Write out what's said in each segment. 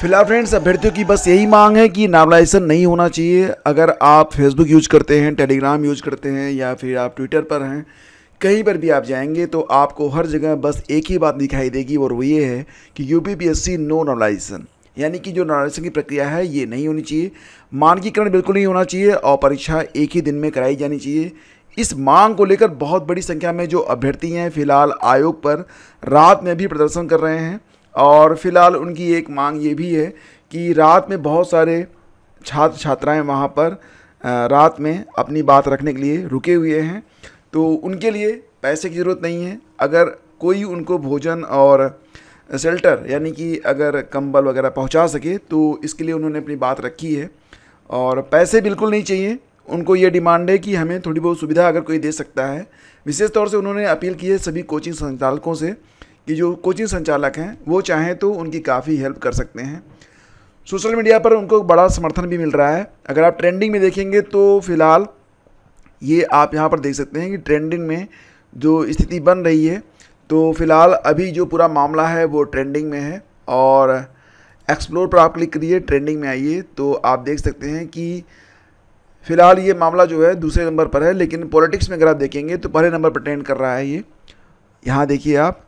फिलहाल फ्रेंड्स अभ्यर्थियों की बस यही मांग है कि नॉर्मलाइजेशन नहीं होना चाहिए अगर आप फेसबुक यूज करते हैं टेलीग्राम यूज करते हैं या फिर आप ट्विटर पर हैं कहीं पर भी आप जाएंगे तो आपको हर जगह बस एक ही बात दिखाई देगी और वो ये है कि यू पी नो नॉर्मलाइजेशन यानी कि जो नॉर्मलाइजेशन की प्रक्रिया है ये नहीं होनी चाहिए मानकीकरण बिल्कुल नहीं होना चाहिए और परीक्षा एक ही दिन में कराई जानी चाहिए इस मांग को लेकर बहुत बड़ी संख्या में जो अभ्यर्थी हैं फिलहाल आयोग पर रात में भी प्रदर्शन कर रहे हैं और फिलहाल उनकी एक मांग ये भी है कि रात में बहुत सारे छात्र छात्राएं वहाँ पर रात में अपनी बात रखने के लिए रुके हुए हैं तो उनके लिए पैसे की ज़रूरत नहीं है अगर कोई उनको भोजन और शेल्टर यानी कि अगर कंबल वगैरह पहुंचा सके तो इसके लिए उन्होंने अपनी बात रखी है और पैसे बिल्कुल नहीं चाहिए उनको ये डिमांड है कि हमें थोड़ी बहुत सुविधा अगर कोई दे सकता है विशेष तौर से उन्होंने अपील की है सभी कोचिंग संचालकों से कि जो कोचिंग संचालक हैं वो चाहें तो उनकी काफ़ी हेल्प कर सकते हैं सोशल मीडिया पर उनको बड़ा समर्थन भी मिल रहा है अगर आप ट्रेंडिंग में देखेंगे तो फ़िलहाल ये आप यहाँ पर देख सकते हैं कि ट्रेंडिंग में जो स्थिति बन रही है तो फ़िलहाल अभी जो पूरा मामला है वो ट्रेंडिंग में है और एक्सप्लोर पर आप क्लिक करिए ट्रेंडिंग में आइए तो आप देख सकते हैं कि फ़िलहाल ये मामला जो है दूसरे नंबर पर है लेकिन पॉलिटिक्स में अगर आप देखेंगे तो पहले नंबर पर ट्रेंड कर रहा है ये यहाँ देखिए आप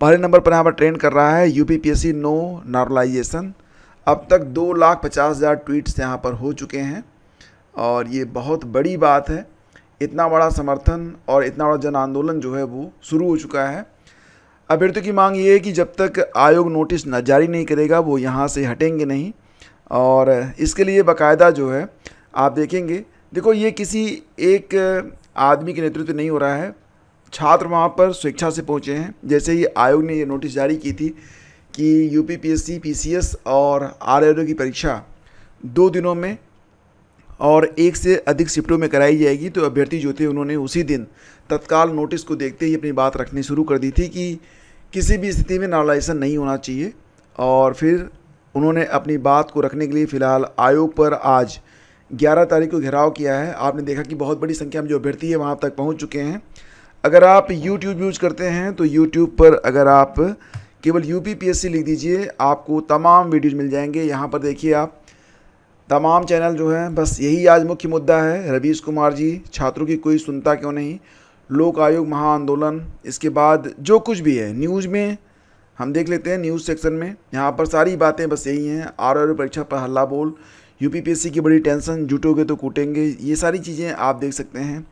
पहले नंबर पर यहाँ पर ट्रेंड कर रहा है यू पी नो नॉर्मलाइजेशन अब तक दो लाख पचास हज़ार ट्वीट्स यहाँ पर हो चुके हैं और ये बहुत बड़ी बात है इतना बड़ा समर्थन और इतना बड़ा जन आंदोलन जो है वो शुरू हो चुका है अभ्यर्थियों की मांग ये है कि जब तक आयोग नोटिस न जारी नहीं करेगा वो यहाँ से हटेंगे नहीं और इसके लिए बाकायदा जो है आप देखेंगे देखो ये किसी एक आदमी के नेतृत्व नहीं हो रहा है छात्र वहाँ पर स्वेच्छा से पहुँचे हैं जैसे ही आयोग ने ये नोटिस जारी की थी कि U P P S C P C S और आर की परीक्षा दो दिनों में और एक से अधिक शिफ्टों में कराई जाएगी तो अभ्यर्थी जो थे उन्होंने उसी दिन तत्काल नोटिस को देखते ही अपनी बात रखनी शुरू कर दी थी कि किसी भी स्थिति में नॉर्मलाइजेशन नहीं होना चाहिए और फिर उन्होंने अपनी बात को रखने के लिए फ़िलहाल आयोग पर आज 11 तारीख को घेराव किया है आपने देखा कि बहुत बड़ी संख्या में जो अभ्यर्थी है वहाँ तक पहुँच चुके हैं अगर आप YouTube यूज करते हैं तो YouTube पर अगर आप केवल यू लिख दीजिए आपको तमाम वीडियोज़ मिल जाएंगे यहाँ पर देखिए आप तमाम चैनल जो हैं बस यही आज मुख्य मुद्दा है रवीश कुमार जी छात्रों की कोई सुनता क्यों नहीं लोक आयोग महा आंदोलन इसके बाद जो कुछ भी है न्यूज़ में हम देख लेते हैं न्यूज़ सेक्शन में यहाँ पर सारी बातें बस यही हैं आर आर परीक्षा पर हल्ला बोल यूपीपीएससी की बड़ी टेंशन जुटोगे तो कूटेंगे ये सारी चीज़ें आप देख सकते हैं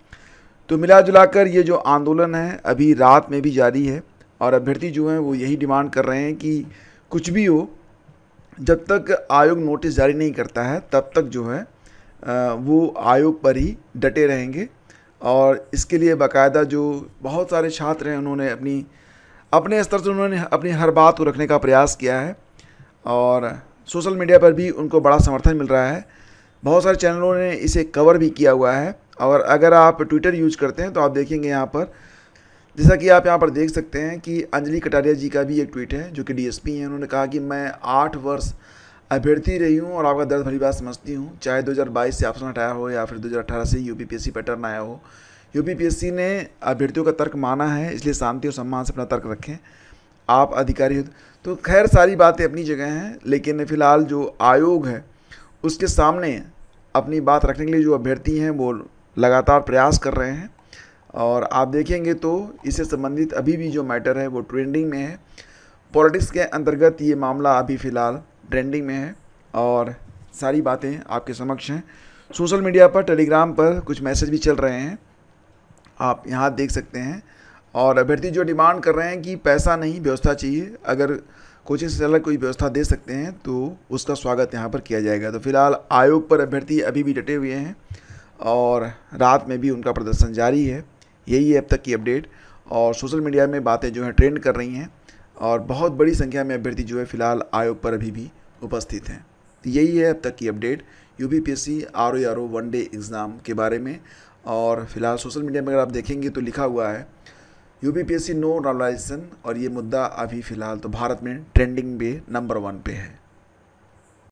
तो मिला जुलाकर ये जो आंदोलन है अभी रात में भी जारी है और अभ्यर्थी जो हैं वो यही डिमांड कर रहे हैं कि कुछ भी हो जब तक आयोग नोटिस जारी नहीं करता है तब तक जो है वो आयोग पर ही डटे रहेंगे और इसके लिए बाकायदा जो बहुत सारे छात्र हैं उन्होंने अपनी अपने स्तर से उन्होंने अपनी हर बात को रखने का प्रयास किया है और सोशल मीडिया पर भी उनको बड़ा समर्थन मिल रहा है बहुत सारे चैनलों ने इसे कवर भी किया हुआ है और अगर आप ट्विटर यूज करते हैं तो आप देखेंगे यहाँ पर जैसा कि आप यहाँ पर देख सकते हैं कि अंजलि कटारिया जी का भी एक ट्वीट है जो कि डीएसपी हैं उन्होंने कहा कि मैं आठ वर्ष अभ्यर्थी रही हूँ और आपका दर्द भरी बात समझती हूँ चाहे 2022 से ऑप्शन हटाया हो या फिर 2018 से यूपीपीएससी पैटर्न आया हो यूपीपीएससी ने अभ्यर्थियों का तर्क माना है इसलिए शांति और सम्मान से अपना तर्क रखें आप अधिकारी हो तो खैर सारी बातें अपनी जगह हैं लेकिन फ़िलहाल जो आयोग है उसके सामने अपनी बात रखने के लिए जो अभ्यर्थी हैं वो लगातार प्रयास कर रहे हैं और आप देखेंगे तो इससे संबंधित अभी भी जो मैटर है वो ट्रेंडिंग में है पॉलिटिक्स के अंतर्गत ये मामला अभी फ़िलहाल ट्रेंडिंग में है और सारी बातें आपके समक्ष हैं सोशल मीडिया पर टेलीग्राम पर कुछ मैसेज भी चल रहे हैं आप यहाँ देख सकते हैं और अभ्यर्थी जो डिमांड कर रहे हैं कि पैसा नहीं व्यवस्था चाहिए अगर कोचिंग से अलग कोई व्यवस्था दे सकते हैं तो उसका स्वागत यहाँ पर किया जाएगा तो फिलहाल आयोग पर अभ्यर्थी अभी भी डटे हुए हैं और रात में भी उनका प्रदर्शन जारी है यही है अब तक की अपडेट और सोशल मीडिया में बातें जो हैं ट्रेंड कर रही हैं और बहुत बड़ी संख्या में अभ्यर्थी जो है फिलहाल आयोग पर अभी भी उपस्थित हैं तो यही है अब तक की update U P P S C R O R O one day exam के बारे में और फिलहाल सोशल मीडिया में अगर आप देखेंगे तो लिखा हुआ है U P P S C no normalization और ये मुद्दा अभी फ़िलहाल तो भारत में ट्रेंडिंग पे नंबर वन पे है